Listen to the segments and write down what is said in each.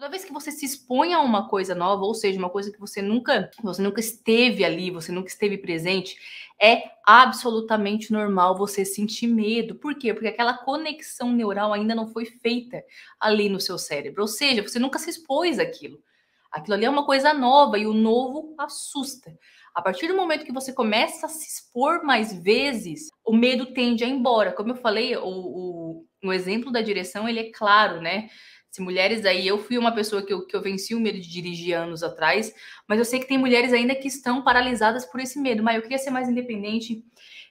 Toda vez que você se expõe a uma coisa nova, ou seja, uma coisa que você nunca, você nunca esteve ali, você nunca esteve presente, é absolutamente normal você sentir medo. Por quê? Porque aquela conexão neural ainda não foi feita ali no seu cérebro. Ou seja, você nunca se expôs àquilo. Aquilo ali é uma coisa nova e o novo assusta. A partir do momento que você começa a se expor mais vezes, o medo tende a ir embora. Como eu falei, o, o, o exemplo da direção ele é claro, né? Se mulheres aí, eu fui uma pessoa que eu, que eu venci o medo de dirigir anos atrás, mas eu sei que tem mulheres ainda que estão paralisadas por esse medo. Mas eu queria ser mais independente,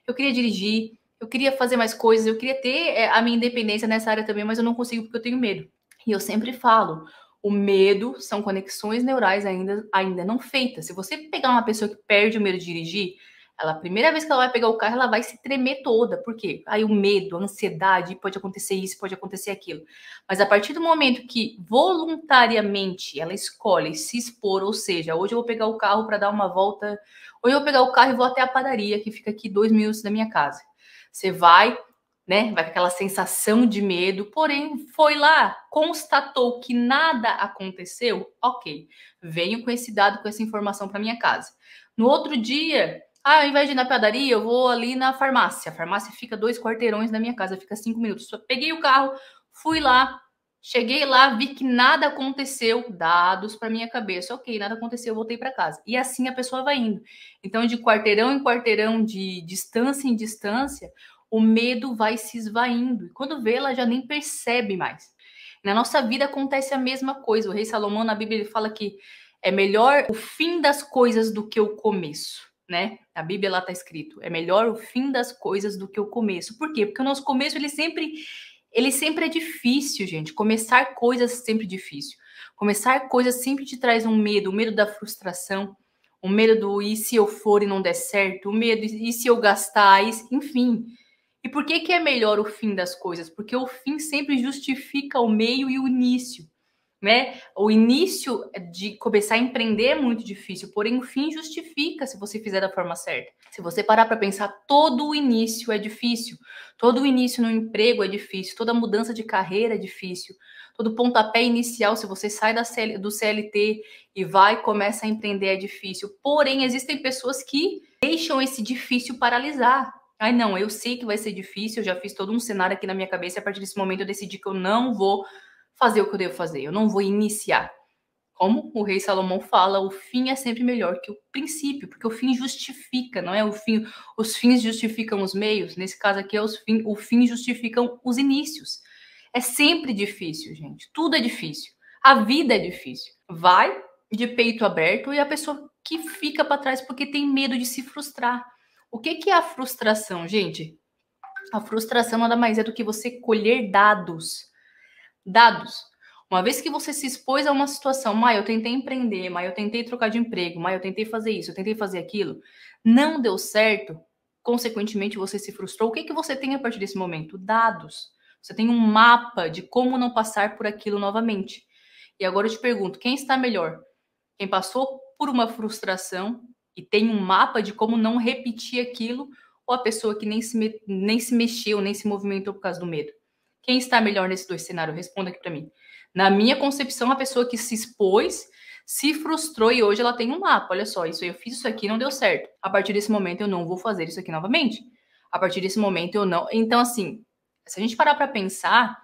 eu queria dirigir, eu queria fazer mais coisas, eu queria ter é, a minha independência nessa área também, mas eu não consigo porque eu tenho medo. E eu sempre falo, o medo são conexões neurais ainda, ainda não feitas. Se você pegar uma pessoa que perde o medo de dirigir, ela, a primeira vez que ela vai pegar o carro, ela vai se tremer toda. Por quê? Aí o medo, a ansiedade, pode acontecer isso, pode acontecer aquilo. Mas a partir do momento que voluntariamente ela escolhe se expor, ou seja, hoje eu vou pegar o carro para dar uma volta, hoje eu vou pegar o carro e vou até a padaria, que fica aqui dois minutos da minha casa. Você vai, né? Vai com aquela sensação de medo, porém foi lá, constatou que nada aconteceu, ok. Venho com esse dado, com essa informação para minha casa. No outro dia, ah, ao invés de ir na padaria, eu vou ali na farmácia. A farmácia fica dois quarteirões da minha casa, fica cinco minutos. Só peguei o carro, fui lá, cheguei lá, vi que nada aconteceu, dados para minha cabeça. Ok, nada aconteceu, voltei para casa. E assim a pessoa vai indo. Então, de quarteirão em quarteirão, de distância em distância, o medo vai se esvaindo. E quando vê, ela já nem percebe mais. Na nossa vida acontece a mesma coisa. O rei Salomão, na Bíblia, ele fala que é melhor o fim das coisas do que o começo né? A Bíblia lá está escrito: é melhor o fim das coisas do que o começo. Por quê? Porque o nosso começo ele sempre ele sempre é difícil, gente. Começar coisas é sempre difícil. Começar coisas sempre te traz um medo, o um medo da frustração, o um medo do e se eu for e não der certo, o um medo e se eu gastar, e, enfim. E por que que é melhor o fim das coisas? Porque o fim sempre justifica o meio e o início né? O início de começar a empreender é muito difícil, porém o fim justifica se você fizer da forma certa. Se você parar para pensar, todo o início é difícil. Todo o início no emprego é difícil, toda mudança de carreira é difícil. Todo pontapé inicial, se você sai da CL, do CLT e vai começa a empreender é difícil. Porém, existem pessoas que deixam esse difícil paralisar. Ai, não, eu sei que vai ser difícil, eu já fiz todo um cenário aqui na minha cabeça, e a partir desse momento eu decidi que eu não vou fazer o que eu devo fazer, eu não vou iniciar. Como o rei Salomão fala, o fim é sempre melhor que o princípio, porque o fim justifica, não é o fim. Os fins justificam os meios. Nesse caso aqui, é os fim, o fim justificam os inícios. É sempre difícil, gente. Tudo é difícil. A vida é difícil. Vai de peito aberto e a pessoa que fica para trás porque tem medo de se frustrar. O que, que é a frustração, gente? A frustração nada mais é do que você colher dados Dados. Uma vez que você se expôs a uma situação, mas eu tentei empreender, mas eu tentei trocar de emprego, mas eu tentei fazer isso, eu tentei fazer aquilo, não deu certo, consequentemente você se frustrou. O que, que você tem a partir desse momento? Dados. Você tem um mapa de como não passar por aquilo novamente. E agora eu te pergunto, quem está melhor? Quem passou por uma frustração e tem um mapa de como não repetir aquilo, ou a pessoa que nem se, nem se mexeu, nem se movimentou por causa do medo? Quem está melhor nesses dois cenários? Responda aqui para mim. Na minha concepção, a pessoa que se expôs, se frustrou e hoje ela tem um mapa. Olha só, isso eu fiz isso aqui, não deu certo. A partir desse momento eu não vou fazer isso aqui novamente. A partir desse momento eu não. Então assim, se a gente parar para pensar,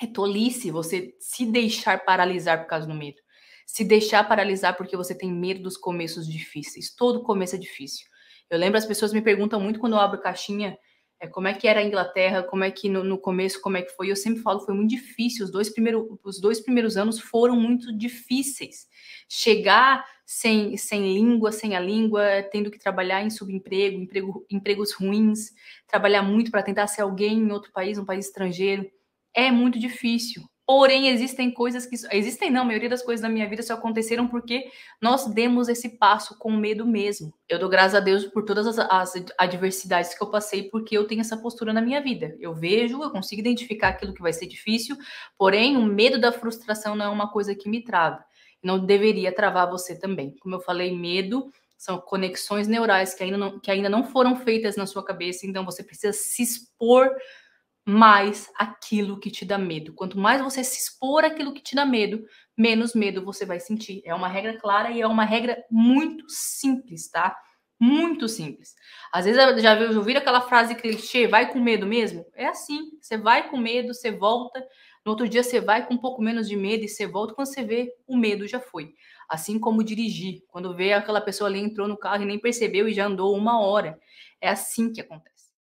é tolice você se deixar paralisar por causa do medo. Se deixar paralisar porque você tem medo dos começos difíceis. Todo começo é difícil. Eu lembro as pessoas me perguntam muito quando eu abro caixinha é, como é que era a Inglaterra, como é que no, no começo, como é que foi. Eu sempre falo que foi muito difícil, os dois, primeiro, os dois primeiros anos foram muito difíceis. Chegar sem, sem língua, sem a língua, tendo que trabalhar em subemprego, emprego, empregos ruins, trabalhar muito para tentar ser alguém em outro país, um país estrangeiro, é muito difícil. Porém, existem coisas que. Existem não, a maioria das coisas da minha vida só aconteceram porque nós demos esse passo com medo mesmo. Eu dou graças a Deus por todas as, as, adversidades que eu passei, porque eu tenho essa postura na minha vida. Eu vejo, eu consigo identificar aquilo que vai ser difícil, porém, o medo da frustração não é uma coisa que me trava. Não deveria travar você também. Como eu falei, medo são conexões neurais que ainda não, que ainda não foram feitas na sua cabeça, então você precisa se expor mais aquilo que te dá medo. Quanto mais você se expor àquilo que te dá medo, menos medo você vai sentir. É uma regra clara e é uma regra muito simples, tá? Muito simples. Às vezes já ouviram aquela frase clichê, vai com medo mesmo? É assim, você vai com medo, você volta, no outro dia você vai com um pouco menos de medo e você volta, quando você vê, o medo já foi. Assim como dirigir, quando vê aquela pessoa ali entrou no carro e nem percebeu e já andou uma hora. É assim que acontece.